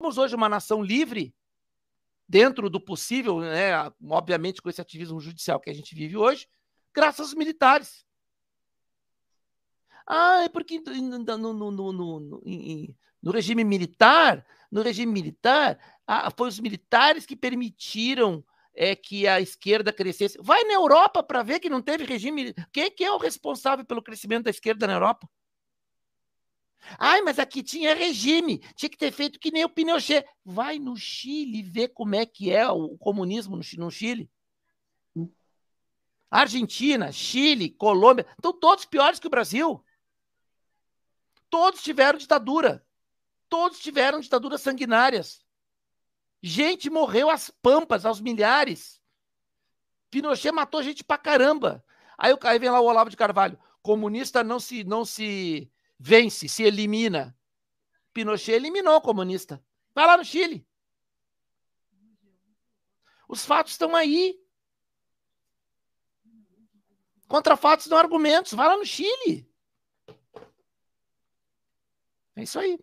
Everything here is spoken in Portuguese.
somos hoje uma nação livre, dentro do possível, né, obviamente com esse ativismo judicial que a gente vive hoje, graças aos militares. Ah, é porque no, no, no, no regime militar, no regime militar, ah, foi os militares que permitiram é, que a esquerda crescesse. Vai na Europa para ver que não teve regime. Quem, quem é o responsável pelo crescimento da esquerda na Europa? Ai, mas aqui tinha regime, tinha que ter feito que nem o Pinochet. Vai no Chile ver como é que é o comunismo no Chile. Argentina, Chile, Colômbia, estão todos piores que o Brasil. Todos tiveram ditadura. Todos tiveram ditaduras sanguinárias. Gente morreu às pampas, aos milhares. Pinochet matou gente pra caramba. Aí, aí vem lá o Olavo de Carvalho. Comunista não se, não se vence, se elimina. Pinochet eliminou o comunista. Vai lá no Chile. Os fatos estão aí. Contra fatos não argumentos. Vai lá no Chile. É isso aí.